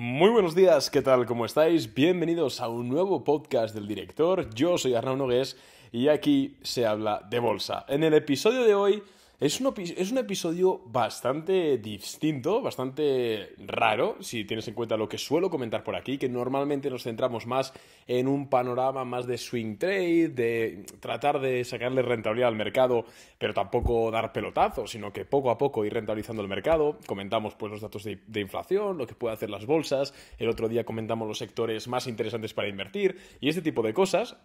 Muy buenos días, ¿qué tal? ¿Cómo estáis? Bienvenidos a un nuevo podcast del director. Yo soy Arnaud Nogués y aquí se habla de bolsa. En el episodio de hoy es un, episodio bastante distinto, bastante raro, si tienes en cuenta lo que suelo comentar por aquí, que normalmente nos centramos más en un panorama más de swing trade, de tratar de sacarle rentabilidad al mercado, pero tampoco dar pelotazos, sino que poco a poco ir rentabilizando el mercado. Comentamos pues los datos de, inflación, lo que puede hacer las bolsas, el otro día comentamos los sectores más interesantes para invertir y este tipo de cosas.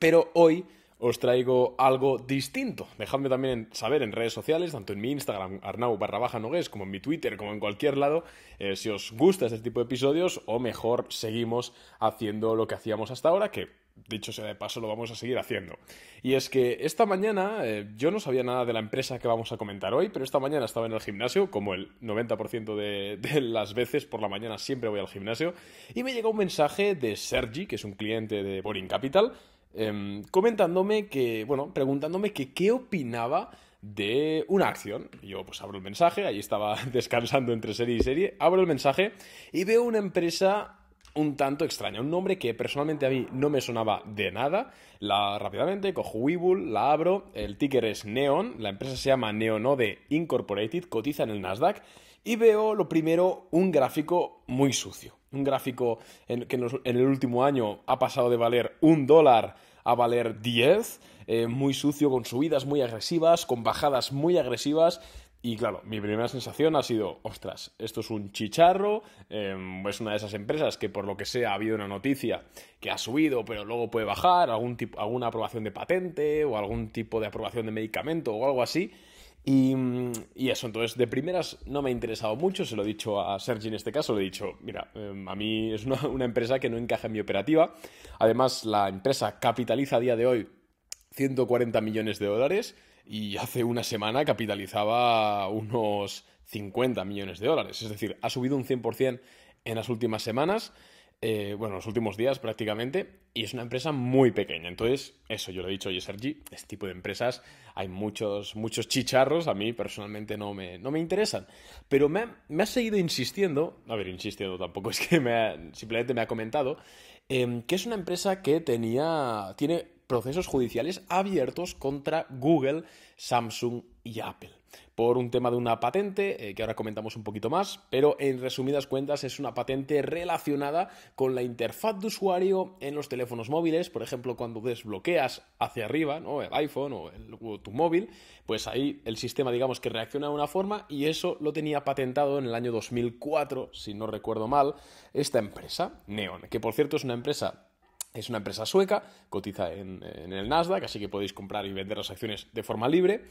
Pero hoy os traigo algo distinto. Dejadme también saber en redes sociales, tanto en mi Instagram, Arnau barra baja como en mi Twitter, como en cualquier lado, eh, si os gusta este tipo de episodios o mejor seguimos haciendo lo que hacíamos hasta ahora, que dicho sea de paso lo vamos a seguir haciendo. Y es que esta mañana eh, yo no sabía nada de la empresa que vamos a comentar hoy, pero esta mañana estaba en el gimnasio, como el 90% de, de las veces por la mañana siempre voy al gimnasio, y me llegó un mensaje de Sergi, que es un cliente de Boring Capital, Em, comentándome que, bueno, preguntándome que qué opinaba de una acción. Yo pues abro el mensaje, ahí estaba descansando entre serie y serie, abro el mensaje y veo una empresa un tanto extraña, un nombre que personalmente a mí no me sonaba de nada. La rápidamente cojo Webull, la abro, el ticker es Neon, la empresa se llama Neonode Incorporated, cotiza en el Nasdaq y veo lo primero un gráfico muy sucio, un gráfico que en, el último año ha pasado de valer un dólar a valer 10, eh, muy sucio, con subidas muy agresivas, con bajadas muy agresivas. Y claro, mi primera sensación ha sido, ostras, esto es un chicharro, eh, es una de esas empresas que por lo que sea ha habido una noticia que ha subido, pero luego puede bajar, alguna aprobación de patente o algún tipo de aprobación de medicamento o algo así. Mm, y, eso, entonces, de primeras no me ha interesado mucho, se lo he dicho a Sergi en este caso, le he dicho, mira, em, a mí es una, una, empresa que no encaja en mi operativa. Además, la empresa capitaliza a día de hoy 140 millones de dólares y hace una semana capitalizaba unos 50 millones de dólares. Es decir, ha subido un 100% en las últimas semanas eh, bueno, los últimos días prácticamente, y es una empresa muy pequeña. Entonces, eso yo lo he dicho, oye Sergi, este tipo de empresas hay muchos, muchos chicharros, a mí personalmente no me, no me interesan. Pero me, ha seguido insistiendo, a ver, insistiendo tampoco, es que me simplemente me ha comentado, em, que es una empresa que tenía, tiene procesos judiciales abiertos contra Google, Samsung y Apple por un tema de una patente, eh, que ahora comentamos un poquito más, pero en resumidas cuentas es una patente relacionada con la interfaz de usuario en los teléfonos móviles, por ejemplo, cuando desbloqueas hacia arriba, ¿no? El iPhone o, o tu móvil, pues ahí el sistema, digamos, que reacciona de una forma y eso lo tenía patentado en el año 2004, si no recuerdo mal, esta empresa, Neon, que por cierto es una empresa es una empresa sueca, cotiza en, el Nasdaq, así que podéis comprar y vender las acciones de forma libre.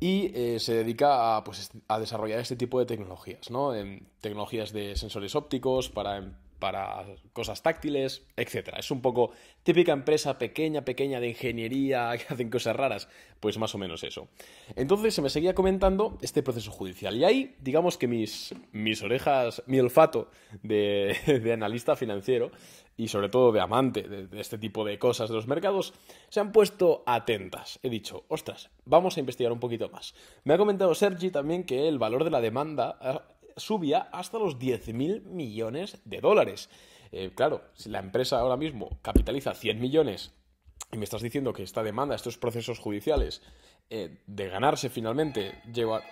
Y eh, se dedica a, pues, a, desarrollar este tipo de tecnologías, ¿no? En tecnologías de sensores ópticos para em, para cosas táctiles, etc. Es un poco típica empresa pequeña, pequeña de ingeniería que hacen cosas raras, pues más o menos eso. Entonces se me seguía comentando este proceso judicial y ahí digamos que mis, mis orejas, mi olfato de, analista financiero y sobre todo de amante de, este tipo de cosas de los mercados, se han puesto atentas. He dicho, ostras, vamos a investigar un poquito más. Me ha comentado Sergi también que el valor de la demanda subía hasta los 10.000 millones de dólares. Eh, claro, si la empresa ahora mismo capitaliza 100 millones y me estás diciendo que esta demanda, estos procesos judiciales, eh, de ganarse finalmente, lleva...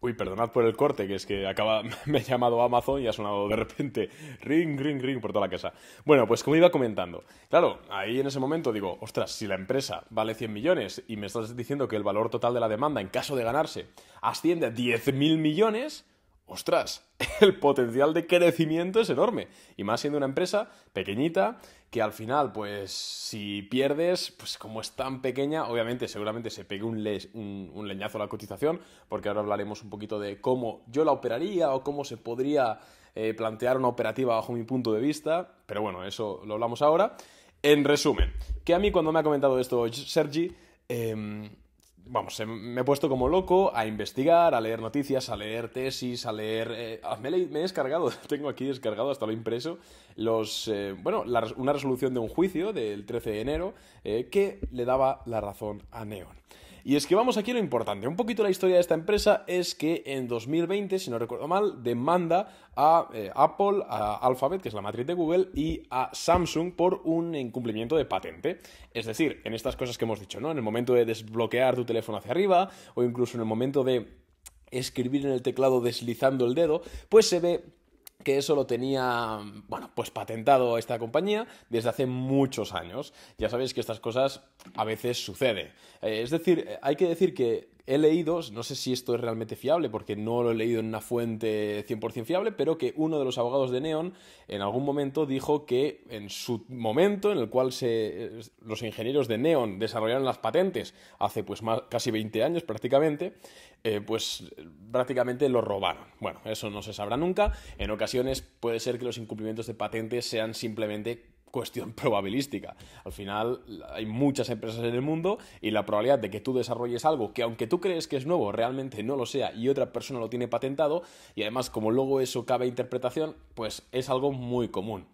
Uy, perdonad por el corte, que es que acaba, me ha llamado Amazon y ha sonado de repente ring, ring, ring por toda la casa. Bueno, pues como iba comentando, claro, ahí en ese momento digo, ostras, si la empresa vale 100 millones y me estás diciendo que el valor total de la demanda en caso de ganarse asciende a 10.000 millones, ostras, el potencial de crecimiento es enorme. Y más siendo una empresa pequeñita, que al final, pues si pierdes, pues como es tan pequeña, obviamente seguramente se pegue un, leñazo a la cotización, porque ahora hablaremos un poquito de cómo yo la operaría o cómo se podría eh, plantear una operativa bajo mi punto de vista. Pero bueno, eso lo hablamos ahora. En resumen, que a mí cuando me ha comentado esto Sergi, em, vamos, em, me he puesto como loco a investigar, a leer noticias, a leer tesis, a leer... Eh, ah, me, he descargado, tengo aquí descargado, hasta lo impreso, los, eh, bueno, una resolución de un juicio del 13 de enero eh, que le daba la razón a Neon. Y es que vamos aquí a lo importante. Un poquito la historia de esta empresa es que en 2020, si no recuerdo mal, demanda a eh, Apple, a Alphabet, que es la matriz de Google, y a Samsung por un incumplimiento de patente. Es decir, en estas cosas que hemos dicho, ¿no? En el momento de desbloquear tu teléfono hacia arriba o incluso en el momento de escribir en el teclado deslizando el dedo, pues se ve que eso lo tenía, bueno, pues patentado esta compañía desde hace muchos años. Ya sabéis que estas cosas a veces suceden. Eh, es decir, eh, hay que decir que he leído, no sé si esto es realmente fiable porque no lo he leído en una fuente 100% fiable, pero que uno de los abogados de Neon en algún momento dijo que en su momento en el cual se, los ingenieros de Neon desarrollaron las patentes hace pues casi 20 años prácticamente, eh, pues prácticamente lo robaron. Bueno, eso no se sabrá nunca. En ocasiones puede ser que los incumplimientos de patentes sean simplemente cuestión probabilística. Al final hay muchas empresas en el mundo y la probabilidad de que tú desarrolles algo que aunque tú crees que es nuevo, realmente no lo sea y otra persona lo tiene patentado y además como luego eso cabe interpretación, pues es algo muy común.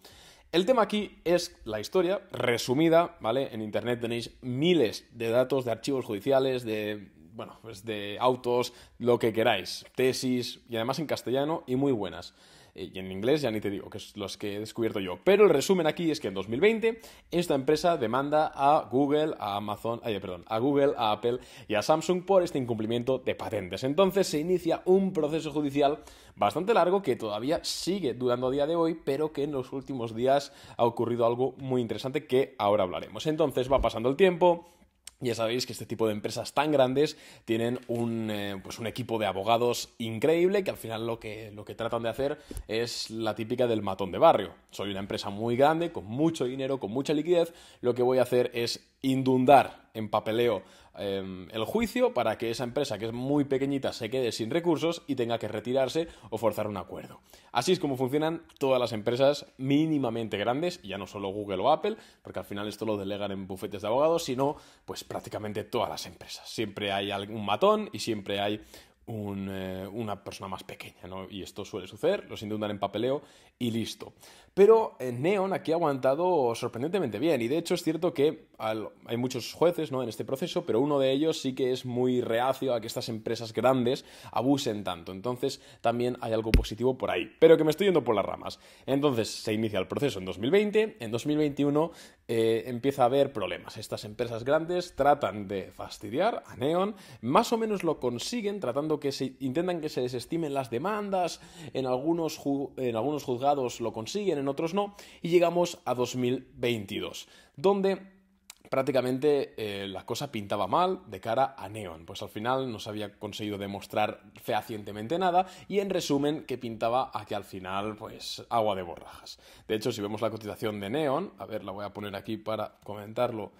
El tema aquí es la historia resumida, ¿vale? En Internet tenéis miles de datos, de archivos judiciales, de, bueno, pues de autos, lo que queráis, tesis y además en castellano y muy buenas. Eh, y en inglés ya ni te digo, que es los que he descubierto yo. Pero el resumen aquí es que en 2020 esta empresa demanda a Google, a Amazon, eh, perdón, a Google, a Apple y a Samsung por este incumplimiento de patentes. Entonces se inicia un proceso judicial bastante largo que todavía sigue durando a día de hoy, pero que en los últimos días ha ocurrido algo muy interesante que ahora hablaremos. Entonces va pasando el tiempo, ya sabéis que este tipo de empresas tan grandes tienen eh, pues un, equipo de abogados increíble que al final lo que, lo que tratan de hacer es la típica del matón de barrio. Soy una empresa muy grande, con mucho dinero, con mucha liquidez, lo que voy a hacer es inundar en papeleo em, el juicio para que esa empresa que es muy pequeñita se quede sin recursos y tenga que retirarse o forzar un acuerdo. Así es como funcionan todas las empresas mínimamente grandes, ya no solo Google o Apple, porque al final esto lo delegan en bufetes de abogados, sino pues prácticamente todas las empresas. Siempre hay un matón y siempre hay eh, una persona más pequeña, ¿no? Y esto suele suceder, los intentan en papeleo y listo. Pero eh, Neon aquí ha aguantado sorprendentemente bien y de hecho es cierto que hay muchos jueces ¿no? en este proceso, pero uno de ellos sí que es muy reacio a que estas empresas grandes abusen tanto. Entonces también hay algo positivo por ahí, pero que me estoy yendo por las ramas. Entonces se inicia el proceso en 2020, en 2021 eh, empieza a haber problemas. Estas empresas grandes tratan de fastidiar a Neon, más o menos lo consiguen tratando que se intentan que se desestimen las demandas en algunos, en algunos juzgados lo consiguen, en otros no, y llegamos a 2022, donde prácticamente eh, la cosa pintaba mal de cara a Neon, pues al final no se había conseguido demostrar fehacientemente nada y en resumen que pintaba a que al final pues agua de borrajas. De hecho, si vemos la cotización de Neon, a ver, la voy a poner aquí para comentarlo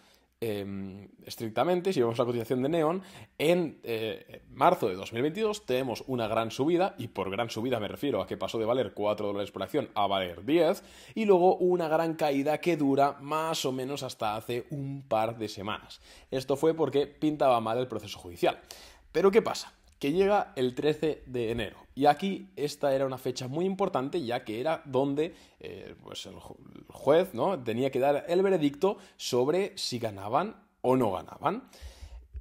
Em, estrictamente, si vemos la cotización de Neon, en eh, marzo de 2022 tenemos una gran subida, y por gran subida me refiero a que pasó de valer 4 dólares por acción a valer 10, y luego una gran caída que dura más o menos hasta hace un par de semanas. Esto fue porque pintaba mal el proceso judicial. Pero ¿qué pasa? que llega el 13 de enero. Y aquí esta era una fecha muy importante, ya que era donde eh, pues, el juez ¿no? tenía que dar el veredicto sobre si ganaban o no ganaban.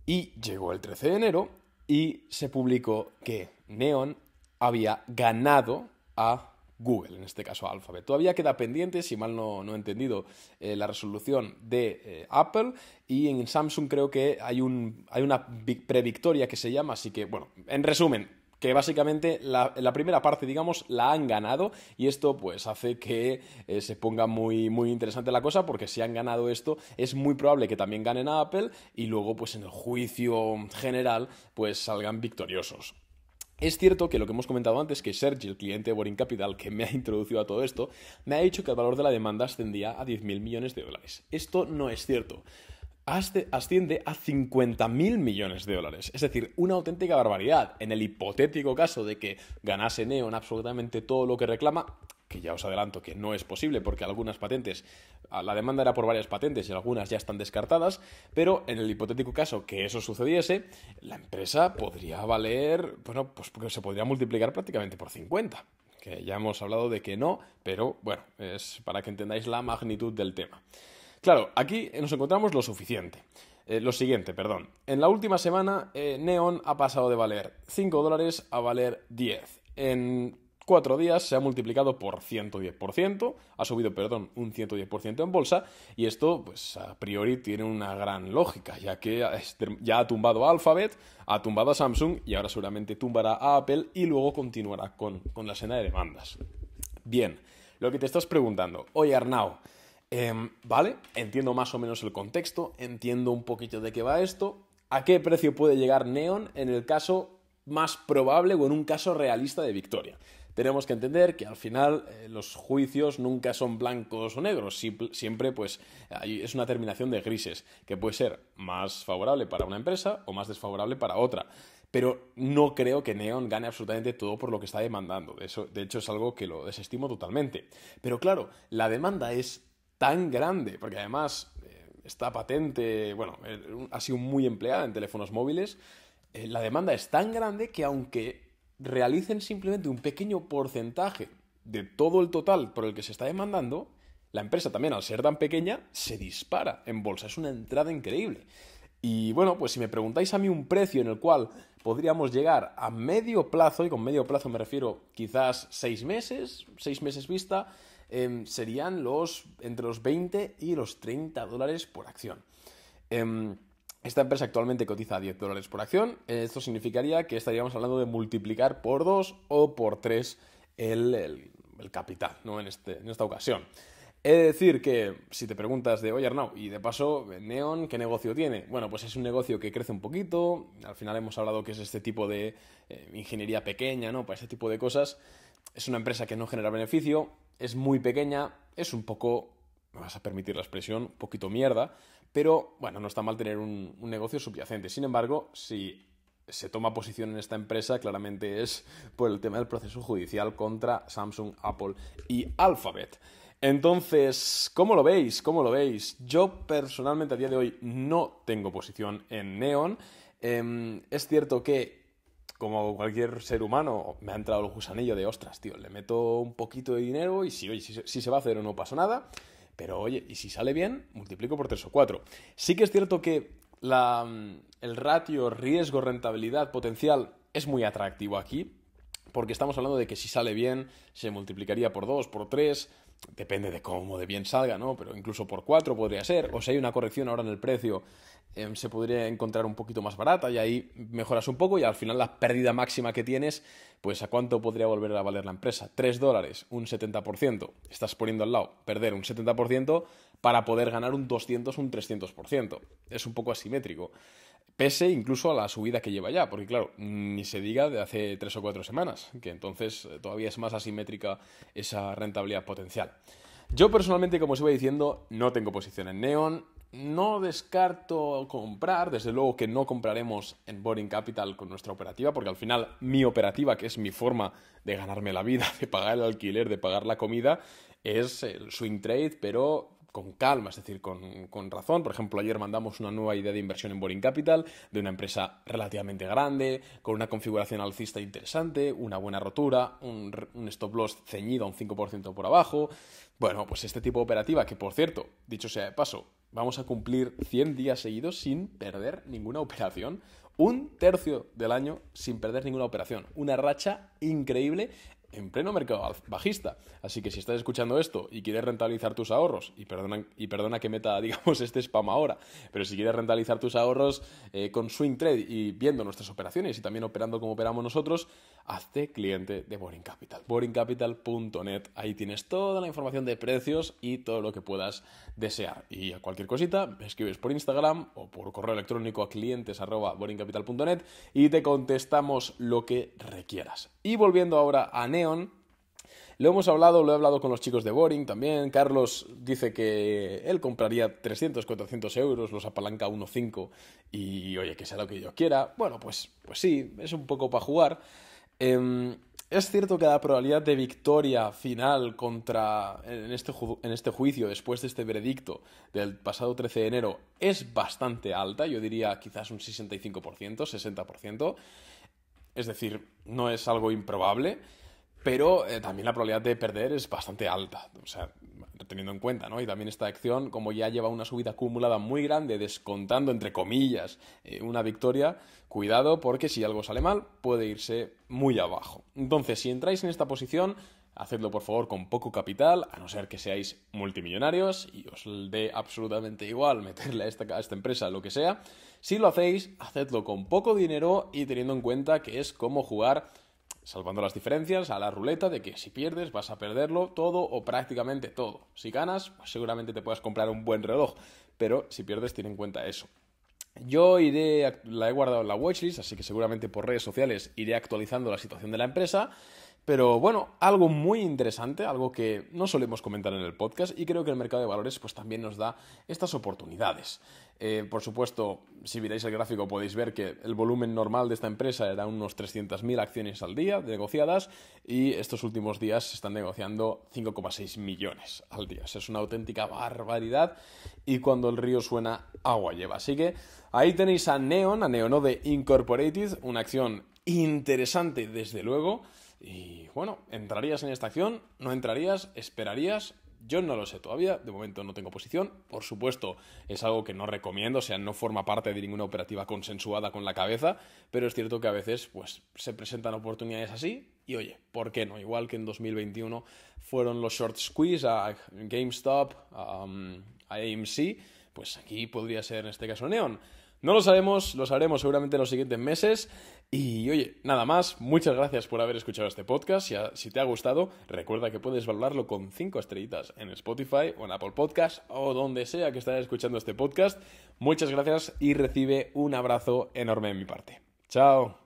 Y llegó el 13 de enero y se publicó que Neon había ganado a Google, en este caso Alphabet. Todavía queda pendiente, si mal no, he entendido, eh, la resolución de eh, Apple y en Samsung creo que hay, un, hay una previctoria que se llama, así que bueno, en resumen, que básicamente la, primera parte, digamos, la han ganado y esto pues hace que eh, se ponga muy, muy interesante la cosa porque si han ganado esto es muy probable que también ganen a Apple y luego pues en el juicio general pues salgan victoriosos. Es cierto que lo que hemos comentado antes, que Sergi, el cliente de Boring Capital que me ha introducido a todo esto, me ha dicho que el valor de la demanda ascendía a 10.000 millones de dólares. Esto no es cierto. Asciende a 50.000 millones de dólares. Es decir, una auténtica barbaridad. En el hipotético caso de que ganase Neon absolutamente todo lo que reclama, que ya os adelanto que no es posible porque algunas patentes, ah, la demanda era por varias patentes y algunas ya están descartadas, pero en el hipotético caso que eso sucediese, la empresa podría valer, bueno, pues se podría multiplicar prácticamente por 50 que ya hemos hablado de que no, pero bueno, es para que entendáis la magnitud del tema. Claro, aquí nos encontramos lo suficiente. Eh, lo siguiente, perdón. En la última semana, eh, Neon ha pasado de valer 5 dólares a valer 10. En cuatro días se ha multiplicado por 110%, ha subido, perdón, un 110% en bolsa, y esto, pues a priori tiene una gran lógica, ya que ya ha tumbado Alphabet, ha tumbado a Samsung y ahora seguramente tumbará a Apple y luego continuará con, la escena de demandas. Bien, lo que te estás preguntando, oye Arnau, em, vale, entiendo más o menos el contexto, entiendo un poquito de qué va esto, ¿a qué precio puede llegar Neon en el caso más probable o en un caso realista de victoria. Tenemos que entender que al final eh, los juicios nunca son blancos o negros, siempre pues es una terminación de grises, que puede ser más favorable para una empresa o más desfavorable para otra. Pero no creo que Neon gane absolutamente todo por lo que está demandando. de hecho, es algo que lo desestimo totalmente. Pero claro, la demanda es tan grande, porque además eh, está patente, bueno, eh, ha sido muy empleada en teléfonos móviles, eh, la demanda es tan grande que aunque realicen simplemente un pequeño porcentaje de todo el total por el que se está demandando, la empresa también al ser tan pequeña se dispara en bolsa. Es una entrada increíble. Y bueno, pues si me preguntáis a mí un precio en el cual podríamos llegar a medio plazo, y con medio plazo me refiero quizás seis meses, seis meses vista, em, serían los entre los 20 y los 30 dólares por acción. Em, esta empresa actualmente cotiza 10 dólares por acción. Esto significaría que estaríamos hablando de multiplicar por 2 o por 3 el, capital ¿no? Este, en, esta ocasión. He de decir que si te preguntas de, oye Arnau, y de paso, Neon, ¿qué negocio tiene? Bueno, pues es un negocio que crece un poquito, al final hemos hablado que es este tipo de eh, ingeniería pequeña, ¿no? Para este tipo de cosas. Es una empresa que no genera beneficio, es muy pequeña, es un poco me vas a permitir la expresión, un poquito mierda, pero bueno, no está mal tener un, negocio subyacente. Sin embargo, si se toma posición en esta empresa claramente es por el tema del proceso judicial contra Samsung, Apple y Alphabet. Entonces, ¿cómo lo veis? ¿Cómo lo veis? Yo personalmente a día de hoy no tengo posición en Neon. Em, es cierto que, como cualquier ser humano, me ha entrado el gusanillo de ostras, tío, le meto un poquito de dinero y si, oye, se va a hacer o no pasa nada. Pero oye, y si sale bien, multiplico por 3 o 4. Sí que es cierto que mm, el ratio riesgo-rentabilidad potencial es muy atractivo aquí, porque estamos hablando de que si sale bien se multiplicaría por 2, por 3, depende de cómo de bien salga, ¿no? Pero incluso por 4 podría ser, o si hay una corrección ahora en el precio em, se podría encontrar un poquito más barata y ahí mejoras un poco y al final la pérdida máxima que tienes, pues a cuánto podría volver a valer la empresa? 3 dólares, un 70%, estás poniendo al lado, perder un 70% para poder ganar un 200, un 300%, es un poco asimétrico pese incluso a la subida que lleva ya, porque claro, ni se diga de hace tres o cuatro semanas, que entonces eh, todavía es más asimétrica esa rentabilidad potencial. Yo personalmente, como os iba diciendo, no tengo posición en Neon, no descarto comprar, desde luego que no compraremos en Boring Capital con nuestra operativa, porque al final mi operativa, que es mi forma de ganarme la vida, de pagar el alquiler, de pagar la comida, es el swing trade, pero con calma, es decir, con, razón. Por ejemplo, ayer mandamos una nueva idea de inversión en Boring Capital de una empresa relativamente grande, con una configuración alcista interesante, una buena rotura, un, un stop loss ceñido a un 5% por abajo. Bueno, pues este tipo de operativa, que por cierto, dicho sea de paso, vamos a cumplir 100 días seguidos sin perder ninguna operación. Un tercio del año sin perder ninguna operación. Una racha increíble en pleno mercado bajista. Así que si estás escuchando esto y quieres rentabilizar tus ahorros, y perdona, y perdona que meta, digamos, este spam ahora, pero si quieres rentabilizar tus ahorros eh, con swing trade y viendo nuestras operaciones y también operando como operamos nosotros, hazte cliente de Boring Capital. BoringCapital.net. Ahí tienes toda la información de precios y todo lo que puedas desea Y a cualquier cosita, me escribes por Instagram o por correo electrónico a clientes.boringcapital.net y te contestamos lo que requieras. Y volviendo ahora a Neon, lo hemos hablado, lo he hablado con los chicos de Boring también. Carlos dice que él compraría 300, 400 euros, los apalanca 1.5 y oye, que sea lo que yo quiera. Bueno, pues, pues sí, es un poco para jugar. Em, es cierto que la probabilidad de victoria final contra en este, en este juicio después de este veredicto del pasado 13 de enero es bastante alta, yo diría quizás un 65%, 60%, es decir, no es algo improbable pero eh, también la probabilidad de perder es bastante alta, o sea, teniendo en cuenta, ¿no? Y también esta acción, como ya lleva una subida acumulada muy grande, descontando, entre comillas, eh, una victoria, cuidado porque si algo sale mal, puede irse muy abajo. Entonces, si entráis en esta posición, hacedlo por favor con poco capital, a no ser que seáis multimillonarios y os dé absolutamente igual meterle a esta, a esta, empresa lo que sea. Si lo hacéis, hacedlo con poco dinero y teniendo en cuenta que es como jugar salvando las diferencias, a la ruleta de que si pierdes vas a perderlo todo o prácticamente todo. Si ganas, pues seguramente te puedas comprar un buen reloj, pero si pierdes, ten en cuenta eso. Yo iré, la he guardado en la watchlist, así que seguramente por redes sociales iré actualizando la situación de la empresa pero bueno, algo muy interesante, algo que no solemos comentar en el podcast y creo que el mercado de valores pues también nos da estas oportunidades. Eh, por supuesto, si miráis el gráfico podéis ver que el volumen normal de esta empresa era unos 300.000 acciones al día negociadas y estos últimos días se están negociando 5,6 millones al día. es una auténtica barbaridad y cuando el río suena agua lleva. Así que ahí tenéis a Neon, a Neonode Incorporated, una acción interesante desde luego. Y bueno, ¿entrarías en esta acción? ¿No entrarías? ¿Esperarías? Yo no lo sé todavía, de momento no tengo posición. Por supuesto, es algo que no recomiendo, o sea, no forma parte de ninguna operativa consensuada con la cabeza, pero es cierto que a veces pues, se presentan oportunidades así y oye, ¿por qué no? Igual que en 2021 fueron los short squeeze a GameStop, a, um, AMC, pues aquí podría ser en este caso Neon. No lo sabemos, lo sabremos seguramente en los siguientes meses. Y oye, nada más, muchas gracias por haber escuchado este podcast. Si, si te ha gustado, recuerda que puedes valorarlo con 5 estrellitas en Spotify o en Apple Podcast o donde sea que estés escuchando este podcast. Muchas gracias y recibe un abrazo enorme de mi parte. Chao.